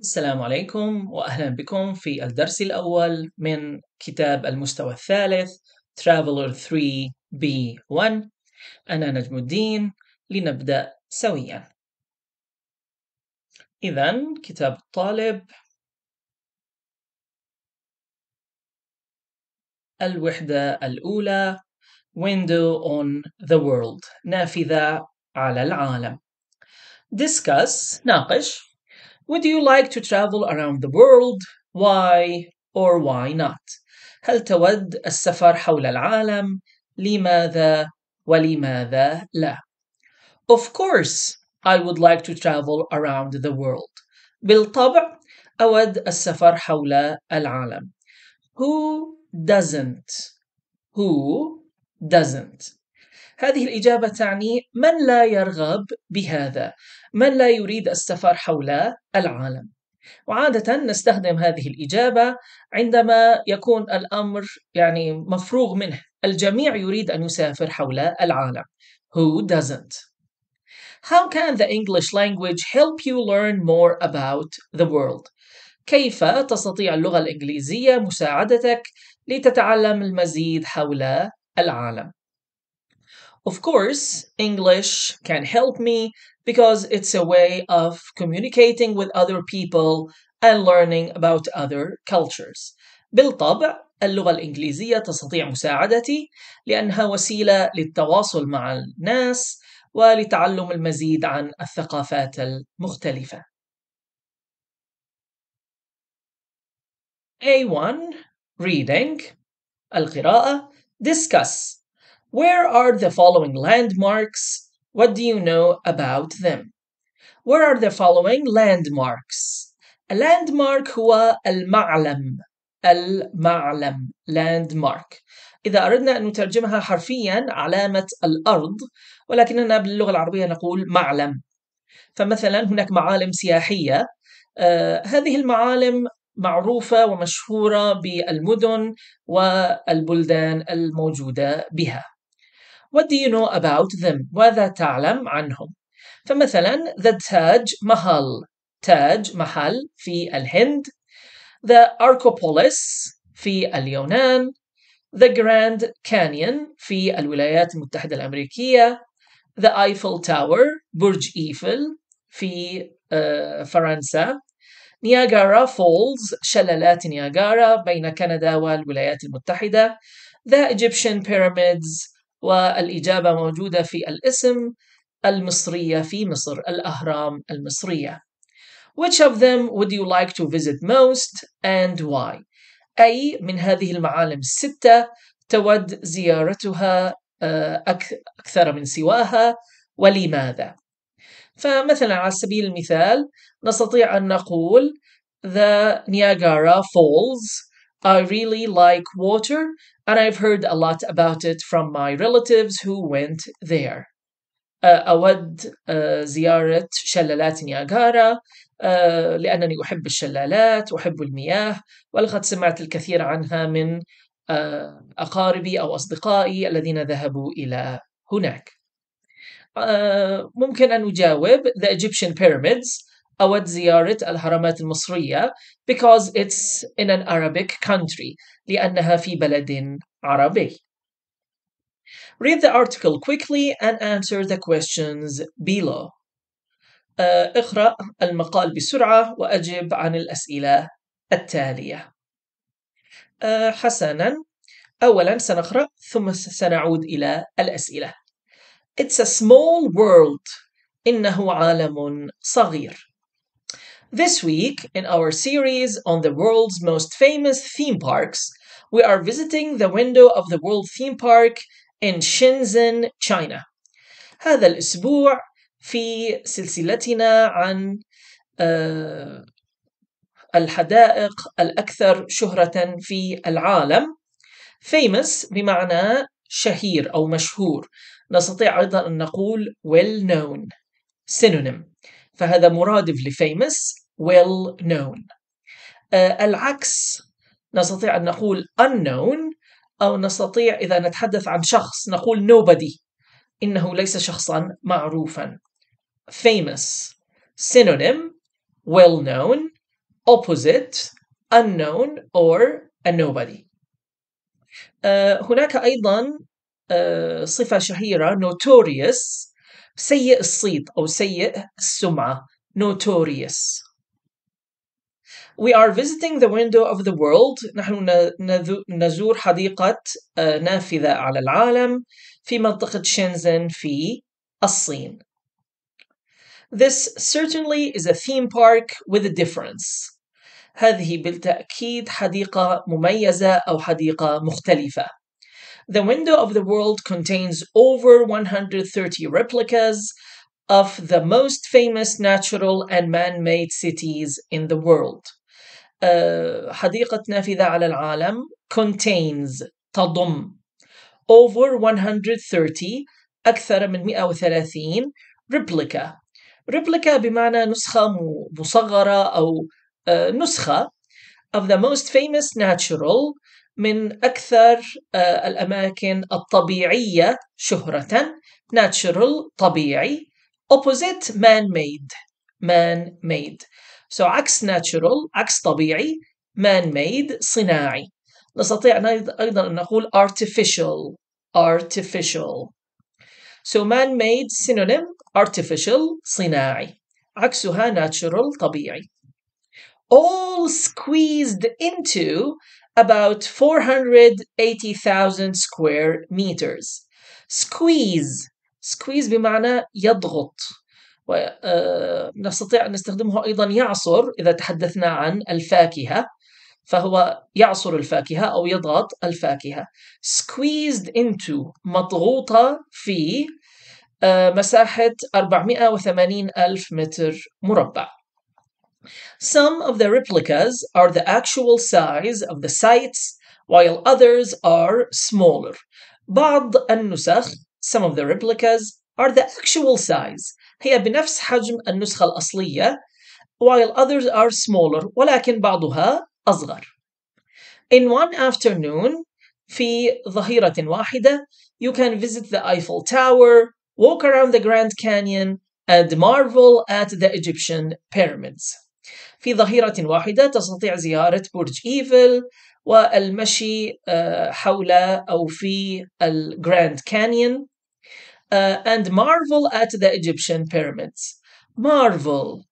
السلام عليكم وأهلا بكم في الدرس الأول من كتاب المستوى الثالث Traveler 3B1 أنا نجم الدين لنبدأ سويا إذا كتاب الطالب الوحدة الأولى Window on the World نافذة على العالم Discuss ناقش Would you like to travel around the world? Why or why not? هل تود السفر حول العالم؟ لماذا ولماذا لا؟ Of course, I would like to travel around the world. بالطبع أود السفر حول العالم. Who doesn't? Who doesn't? هذه الإجابة تعني من لا يرغب بهذا من لا يريد السفر حول العالم وعادة نستخدم هذه الإجابة عندما يكون الأمر يعني مفروغ منه الجميع يريد أن يسافر حول العالم Who doesn't? How can the English language help you learn more about the world? كيف تستطيع اللغة الإنجليزية مساعدتك لتتعلم المزيد حول العالم؟ Of course, English can help me because it's a way of communicating with other people and learning about other cultures. بالطبع اللغة الإنجليزية تستطيع مساعدتي لأنها وسيلة للتواصل مع الناس ولتعلم المزيد عن الثقافات المختلفة. A1 Reading القراءة Discuss Where are the following landmarks? What do you know about them? Where are the following landmarks? A landmark هو المعلم المعلم landmark إذا أردنا أن نترجمها حرفيا علامة الأرض ولكننا باللغة العربية نقول معلم فمثلا هناك معالم سياحية آه هذه المعالم معروفة ومشهورة بالمدن والبلدان الموجودة بها What do you know about them? ماذا تعلم عنهم؟ فمثلا the Taj Mahal تاج محل في الهند the Arcopolis في اليونان the Grand Canyon في الولايات المتحدة الأمريكية the Eiffel Tower برج إيفل في فرنسا نياجارا فولز شلالات نياجارا بين كندا والولايات المتحدة the Egyptian pyramids والاجابه موجوده في الاسم المصريه في مصر الاهرام المصريه. Which of them would you like to visit most and why؟ أي من هذه المعالم الستة تود زيارتها آه، أكثر من سواها ولماذا؟ فمثلا على سبيل المثال نستطيع أن نقول The Niagara Falls I really like water, and I've heard a lot about it from my relatives who went there. أود زيارة شلالات نياجارا لأنني أحب الشلالات وأحب المياه ولقد سمعت الكثير عنها من أقاربي أو أصدقائي الذين ذهبوا إلى هناك. ممكن أن أجاوب The Egyptian Pyramids أود زيارة الهرمات المصرية because it's in an Arabic country لأنها في بلد عربي. Read the article quickly and answer the questions below. آه، اقرأ المقال بسرعة وأجب عن الأسئلة التالية. آه، حسناً، أولاً سنقرأ ثم سنعود إلى الأسئلة. It's a small world. إنه عالم صغير. This week, in our series on the world's most famous theme parks, we are visiting the window of the World Theme Park in Shenzhen, China. هذا الأسبوع في سلسلتنا عن الحدائق الأكثر شهرة في العالم. Famous بمعنى شهير أو مشهور. نستطيع أيضا أن نقول well known. synonym. فهذا مرادف لفيمس well known آه، العكس نستطيع أن نقول unknown أو نستطيع إذا نتحدث عن شخص نقول nobody إنه ليس شخصا معروفا famous synonym well known opposite unknown or a nobody آه، هناك أيضا آه، صفة شهيرة notorious سيء الصيت أو سيء السمعة notorious We are visiting the window of the world نحن نزور حديقة نافذة على العالم في منطقة شنزن في الصين. This certainly is a theme park with a difference. هذه بالتأكيد حديقة مميزة أو حديقة مختلفة. The window of the world contains over 130 replicas of the most famous natural and man made cities in the world. آه، حديقة نافذة على العالم contains تضم over 130 أكثر من 130 replica replica بمعنى نسخة مصغرة أو آه، نسخة of the most famous natural من أكثر آه، الأماكن الطبيعية شهرة natural طبيعي opposite man-made man-made سو so, عكس natural عكس طبيعي man made صناعي نستطيع أيضا أن نقول artificial artificial so man made synonym artificial صناعي عكسها natural طبيعي all squeezed into about 480,000 square meters squeeze squeeze بمعنى يضغط ونستطيع أن نستخدمه أيضا يعصر إذا تحدثنا عن الفاكهة فهو يعصر الفاكهة أو يضغط الفاكهة squeezed into مضغوطة في مساحة 480 ألف متر مربع Some of the replicas are the actual size of the sites while others are smaller. بعض النسخ some of the replicas are the actual size هي بنفس حجم النسخة الأصلية while others are smaller ولكن بعضها أصغر. In one afternoon في ظهيرة واحدة you can visit the Eiffel Tower, walk around the Grand Canyon and marvel at the Egyptian pyramids. في ظهيرة واحدة تستطيع زيارة برج إيفل والمشي حول أو في الجراند كانيون uh, and marvel at the Egyptian pyramids marvel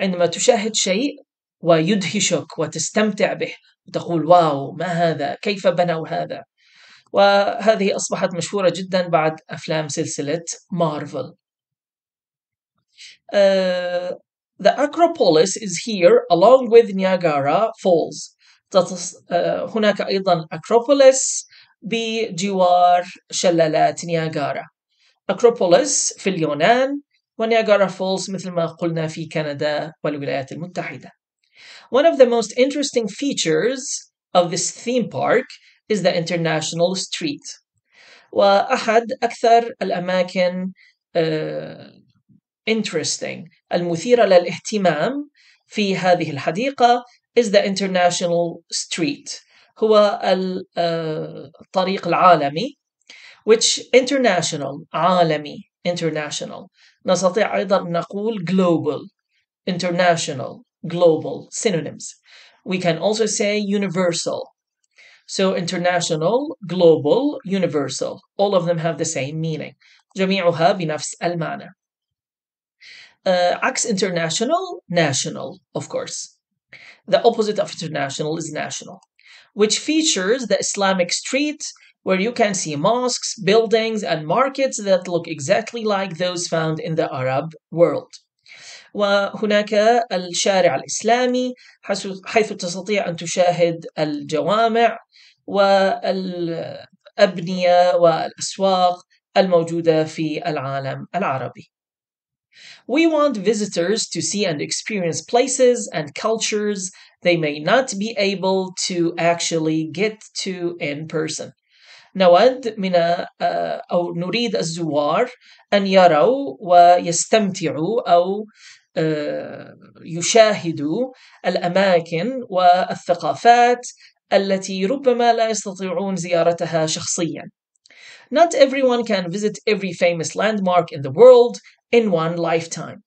عندما تشاهد شيء ويدهشك وتستمتع به وتقول واو ما هذا كيف بنوا هذا وهذه أصبحت مشهورة جدا بعد أفلام سلسلة مارفل uh, The Acropolis is here along with Niagara Falls تتص... uh, هناك أيضا Acropolis بجوار شلالات نياجارا أكروبوليس في اليونان ونياغارا فولز مثل ما قلنا في كندا والولايات المتحدة. One of the most interesting features of this theme park is the international street. وأحد أكثر الأماكن uh, interesting المثيرة للاهتمام في هذه الحديقة is the international street هو آه، الطريق العالمي which international عالمي international نستطيع أيضا نقول global international global synonyms we can also say universal so international global universal all of them have the same meaning جميعها بنفس المعنى uh, عكس international national of course the opposite of international is national which features the Islamic street where you can see mosques, buildings, and markets that look exactly like those found in the Arab world. وهناك الشارع الإسلامي حيث تستطيع أن تشاهد الجوامع والأبنية والأسواق الموجودة في العالم العربي. We want visitors to see and experience places and cultures they may not be able to actually get to in person. نود من آه، أو نريد الزوار أن يروا ويستمتعوا أو آه، يشاهدوا الأماكن والثقافات التي ربما لا يستطيعون زيارتها شخصيا. Not everyone can visit every famous landmark in the world in one lifetime.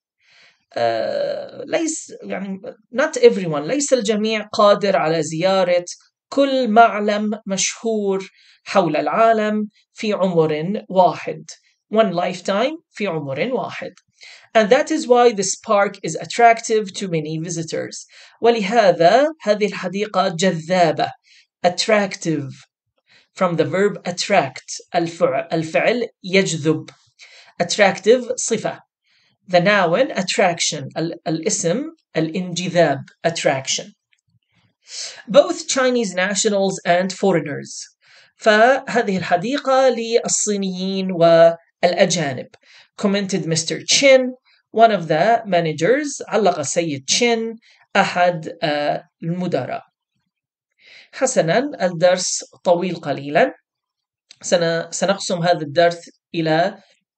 Uh, ليس يعني not everyone ليس الجميع قادر على زيارة كل معلم مشهور حول العالم في عمر واحد one lifetime في عمر واحد and that is why this park is attractive to many visitors ولهذا هذه الحديقة جذابة attractive from the verb attract الفعل, الفعل يجذب attractive صفة the noun attraction الاسم الانجذاب attraction both Chinese nationals and foreigners فهذه الحديقة للصينيين والأجانب commented Mr. Chin one of the managers علق السيد تشين أحد آه، المدراء حسنا الدرس طويل قليلا سنقسم هذا الدرس إلى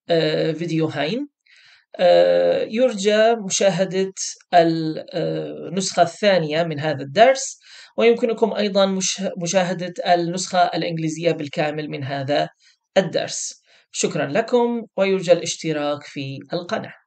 آه، فيديوهين آه، يرجى مشاهدة النسخة الثانية من هذا الدرس ويمكنكم أيضا مشاهدة النسخة الإنجليزية بالكامل من هذا الدرس شكرا لكم ويرجى الاشتراك في القناة